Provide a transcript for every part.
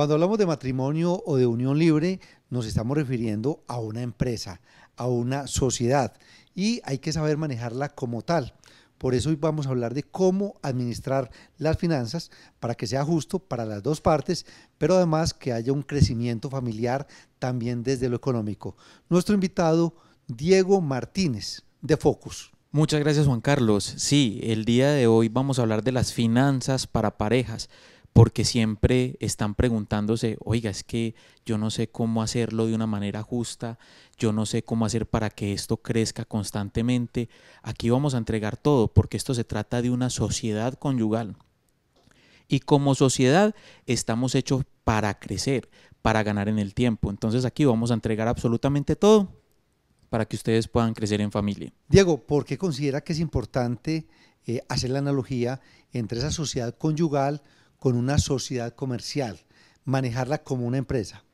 Cuando hablamos de matrimonio o de unión libre, nos estamos refiriendo a una empresa, a una sociedad, y hay que saber manejarla como tal. Por eso hoy vamos a hablar de cómo administrar las finanzas para que sea justo para las dos partes, pero además que haya un crecimiento familiar también desde lo económico. Nuestro invitado, Diego Martínez, de Focus. Muchas gracias Juan Carlos. Sí, el día de hoy vamos a hablar de las finanzas para parejas porque siempre están preguntándose, oiga, es que yo no sé cómo hacerlo de una manera justa, yo no sé cómo hacer para que esto crezca constantemente. Aquí vamos a entregar todo, porque esto se trata de una sociedad conyugal. Y como sociedad estamos hechos para crecer, para ganar en el tiempo. Entonces aquí vamos a entregar absolutamente todo para que ustedes puedan crecer en familia. Diego, ¿por qué considera que es importante eh, hacer la analogía entre esa sociedad conyugal, con una sociedad comercial, manejarla como una empresa.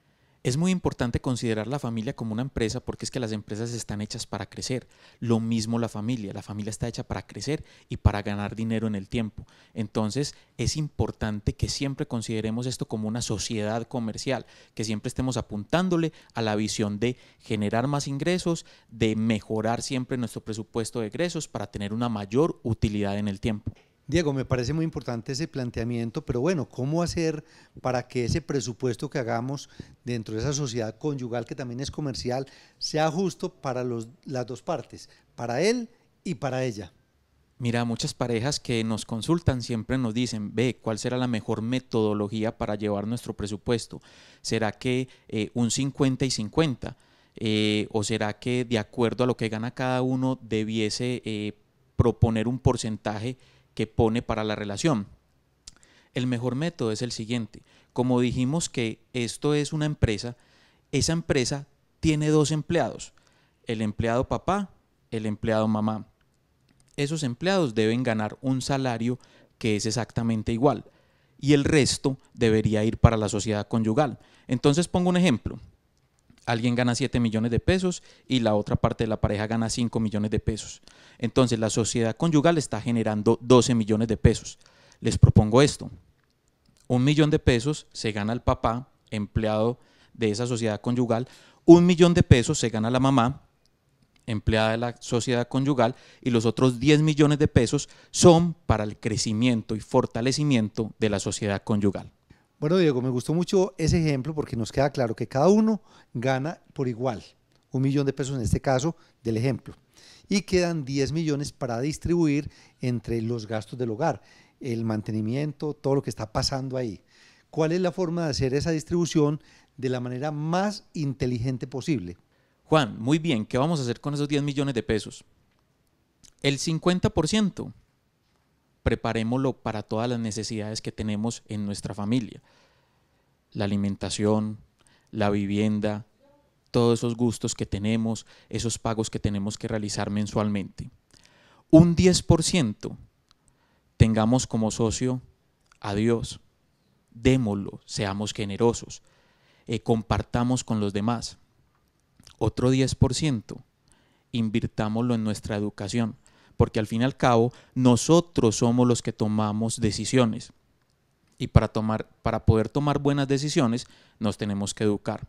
Es muy importante considerar la familia como una empresa porque es que las empresas están hechas para crecer. Lo mismo la familia. La familia está hecha para crecer y para ganar dinero en el tiempo. Entonces es importante que siempre consideremos esto como una sociedad comercial, que siempre estemos apuntándole a la visión de generar más ingresos, de mejorar siempre nuestro presupuesto de egresos para tener una mayor utilidad en el tiempo. Diego, me parece muy importante ese planteamiento, pero bueno, ¿cómo hacer para que ese presupuesto que hagamos dentro de esa sociedad conyugal, que también es comercial, sea justo para las dos partes, para él y para ella? Mira, muchas parejas que nos consultan siempre nos dicen, ve, ¿cuál será la mejor metodología para llevar nuestro presupuesto? ¿Será que eh, un 50 y 50? Eh, ¿O será que de acuerdo a lo que gana cada uno debiese eh, proponer un porcentaje? que pone para la relación. El mejor método es el siguiente. Como dijimos que esto es una empresa, esa empresa tiene dos empleados, el empleado papá, el empleado mamá. Esos empleados deben ganar un salario que es exactamente igual y el resto debería ir para la sociedad conyugal. Entonces pongo un ejemplo alguien gana 7 millones de pesos y la otra parte de la pareja gana 5 millones de pesos. Entonces la sociedad conyugal está generando 12 millones de pesos. Les propongo esto. Un millón de pesos se gana el papá, empleado de esa sociedad conyugal. Un millón de pesos se gana la mamá, empleada de la sociedad conyugal. Y los otros 10 millones de pesos son para el crecimiento y fortalecimiento de la sociedad conyugal. Bueno, Diego, me gustó mucho ese ejemplo porque nos queda claro que cada uno gana por igual, un millón de pesos en este caso del ejemplo, y quedan 10 millones para distribuir entre los gastos del hogar, el mantenimiento, todo lo que está pasando ahí. ¿Cuál es la forma de hacer esa distribución de la manera más inteligente posible? Juan, muy bien, ¿qué vamos a hacer con esos 10 millones de pesos? El 50% preparémoslo para todas las necesidades que tenemos en nuestra familia. La alimentación, la vivienda, todos esos gustos que tenemos, esos pagos que tenemos que realizar mensualmente. Un 10% tengamos como socio a Dios. Démoslo, seamos generosos, eh, compartamos con los demás. Otro 10%, invirtámoslo en nuestra educación porque al fin y al cabo nosotros somos los que tomamos decisiones. Y para, tomar, para poder tomar buenas decisiones nos tenemos que educar.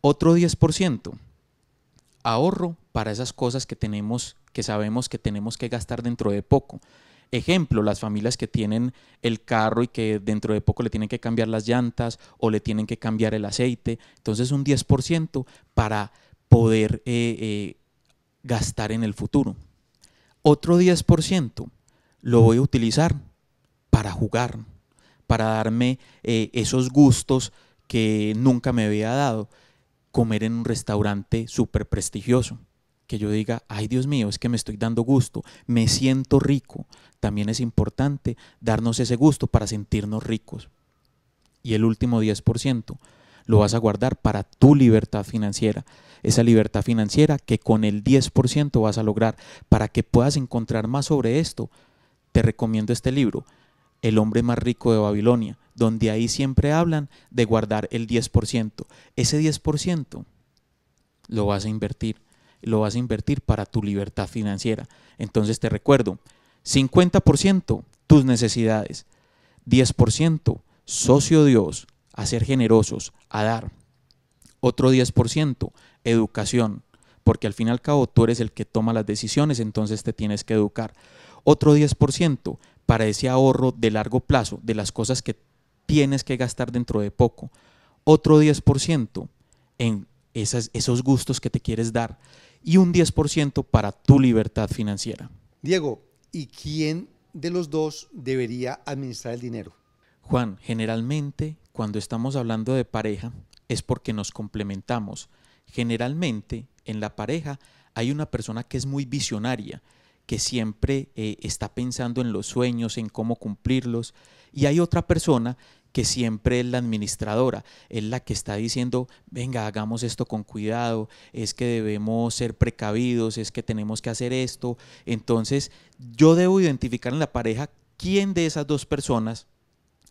Otro 10%, ahorro para esas cosas que tenemos que sabemos que tenemos que gastar dentro de poco. Ejemplo, las familias que tienen el carro y que dentro de poco le tienen que cambiar las llantas o le tienen que cambiar el aceite. Entonces un 10% para poder eh, eh, gastar en el futuro. Otro 10% lo voy a utilizar para jugar, para darme eh, esos gustos que nunca me había dado. Comer en un restaurante súper prestigioso. Que yo diga, ay Dios mío, es que me estoy dando gusto, me siento rico. También es importante darnos ese gusto para sentirnos ricos. Y el último 10%, lo vas a guardar para tu libertad financiera. Esa libertad financiera que con el 10% vas a lograr. Para que puedas encontrar más sobre esto, te recomiendo este libro, El hombre más rico de Babilonia, donde ahí siempre hablan de guardar el 10%. Ese 10% lo vas a invertir. Lo vas a invertir para tu libertad financiera. Entonces te recuerdo, 50% tus necesidades, 10% socio Dios, a ser generosos, a dar. Otro 10%, educación, porque al fin y al cabo tú eres el que toma las decisiones, entonces te tienes que educar. Otro 10% para ese ahorro de largo plazo, de las cosas que tienes que gastar dentro de poco. Otro 10% en esas, esos gustos que te quieres dar y un 10% para tu libertad financiera. Diego, ¿y quién de los dos debería administrar el dinero? Juan, generalmente cuando estamos hablando de pareja es porque nos complementamos. Generalmente en la pareja hay una persona que es muy visionaria, que siempre eh, está pensando en los sueños, en cómo cumplirlos, y hay otra persona que siempre es la administradora, es la que está diciendo, venga, hagamos esto con cuidado, es que debemos ser precavidos, es que tenemos que hacer esto. Entonces, yo debo identificar en la pareja quién de esas dos personas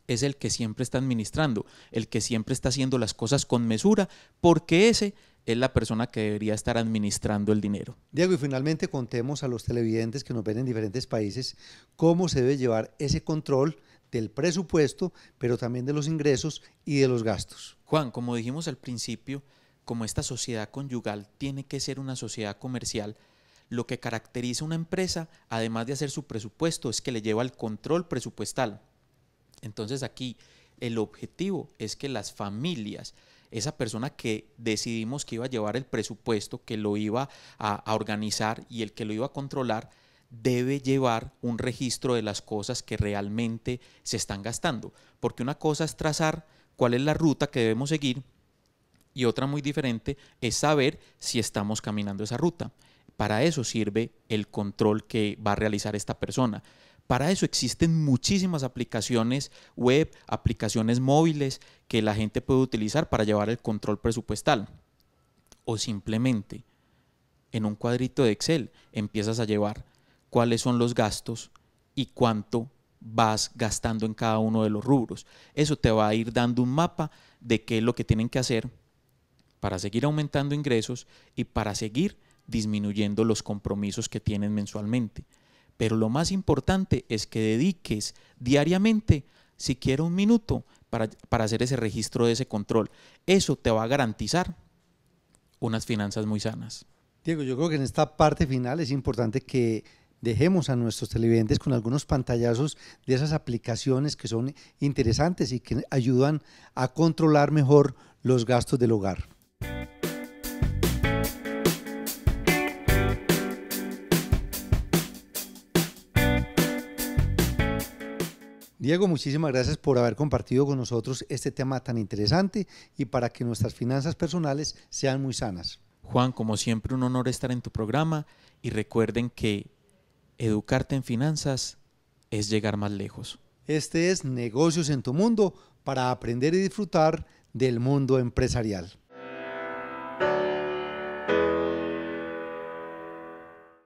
es el que siempre está administrando, el que siempre está haciendo las cosas con mesura, porque ese es la persona que debería estar administrando el dinero. Diego, y finalmente contemos a los televidentes que nos ven en diferentes países cómo se debe llevar ese control del presupuesto, pero también de los ingresos y de los gastos. Juan, como dijimos al principio, como esta sociedad conyugal tiene que ser una sociedad comercial, lo que caracteriza a una empresa, además de hacer su presupuesto, es que le lleva el control presupuestal. Entonces aquí el objetivo es que las familias, esa persona que decidimos que iba a llevar el presupuesto, que lo iba a, organizar y el que lo iba a controlar, debe llevar un registro de las cosas que realmente se están gastando. Porque una cosa es trazar cuál es la ruta que debemos seguir y otra muy diferente es saber si estamos caminando esa ruta. Para eso sirve el control que va a realizar esta persona. Para eso existen muchísimas aplicaciones web, aplicaciones móviles que la gente puede utilizar para llevar el control presupuestal. O simplemente en un cuadrito de Excel empiezas a llevar cuáles son los gastos y cuánto vas gastando en cada uno de los rubros. Eso te va a ir dando un mapa de qué es lo que tienen que hacer para seguir aumentando ingresos y para seguir disminuyendo los compromisos que tienen mensualmente. Pero lo más importante es que dediques diariamente, siquiera un minuto, para, para hacer ese registro de ese control. Eso te va a garantizar unas finanzas muy sanas. Diego, yo creo que en esta parte final es importante que dejemos a nuestros televidentes con algunos pantallazos de esas aplicaciones que son interesantes y que ayudan a controlar mejor los gastos del hogar. Diego, muchísimas gracias por haber compartido con nosotros este tema tan interesante y para que nuestras finanzas personales sean muy sanas. Juan, como siempre, un honor estar en tu programa y recuerden que educarte en finanzas es llegar más lejos. Este es Negocios en tu Mundo para aprender y disfrutar del mundo empresarial.